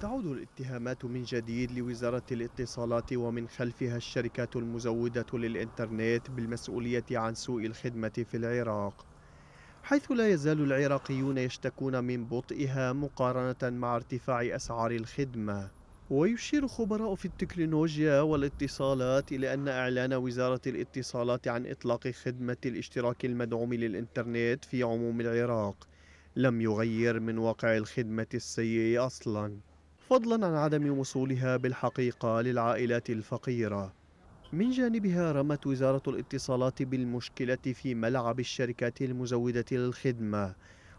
تعود الاتهامات من جديد لوزارة الاتصالات ومن خلفها الشركات المزودة للإنترنت بالمسؤولية عن سوء الخدمة في العراق حيث لا يزال العراقيون يشتكون من بطئها مقارنة مع ارتفاع أسعار الخدمة ويشير خبراء في التكنولوجيا والاتصالات إلى أن إعلان وزارة الاتصالات عن إطلاق خدمة الاشتراك المدعوم للإنترنت في عموم العراق لم يغير من واقع الخدمة السيء أصلاً فضلا عن عدم وصولها بالحقيقة للعائلات الفقيرة من جانبها رمت وزارة الاتصالات بالمشكلة في ملعب الشركات المزودة للخدمة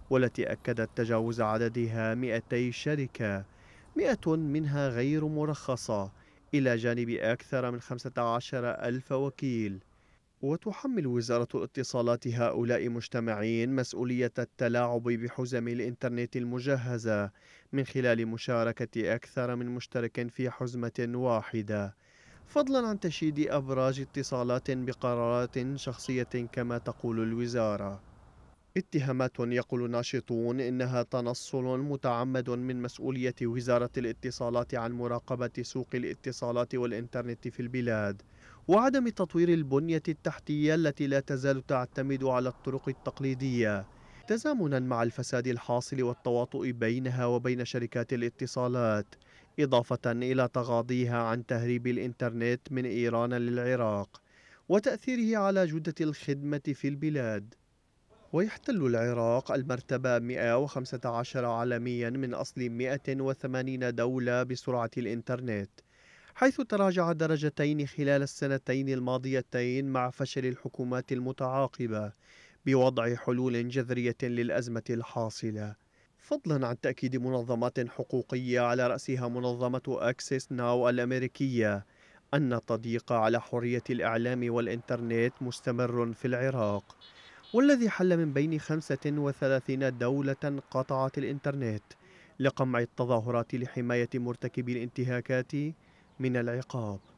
والتي أكدت تجاوز عددها 200 شركة 100 منها غير مرخصة إلى جانب أكثر من 15 ألف وكيل وتحمل وزارة الاتصالات هؤلاء مجتمعين مسؤولية التلاعب بحزم الإنترنت المجهزة من خلال مشاركة أكثر من مشترك في حزمة واحدة فضلا عن تشييد أبراج اتصالات بقرارات شخصية كما تقول الوزارة اتهامات يقول ناشطون إنها تنصل متعمد من مسؤولية وزارة الاتصالات عن مراقبة سوق الاتصالات والإنترنت في البلاد وعدم تطوير البنية التحتية التي لا تزال تعتمد على الطرق التقليدية تزامنا مع الفساد الحاصل والتواطؤ بينها وبين شركات الاتصالات إضافة إلى تغاضيها عن تهريب الإنترنت من إيران للعراق وتأثيره على جودة الخدمة في البلاد ويحتل العراق المرتبة 115 عالميا من أصل 180 دولة بسرعة الإنترنت حيث تراجع درجتين خلال السنتين الماضيتين مع فشل الحكومات المتعاقبة بوضع حلول جذرية للأزمة الحاصلة فضلا عن تأكيد منظمات حقوقية على رأسها منظمة أكسس ناو الأمريكية أن التضييق على حرية الإعلام والإنترنت مستمر في العراق والذي حل من بين 35 دولة قطعت الإنترنت لقمع التظاهرات لحماية مرتكبي الانتهاكات من العقاب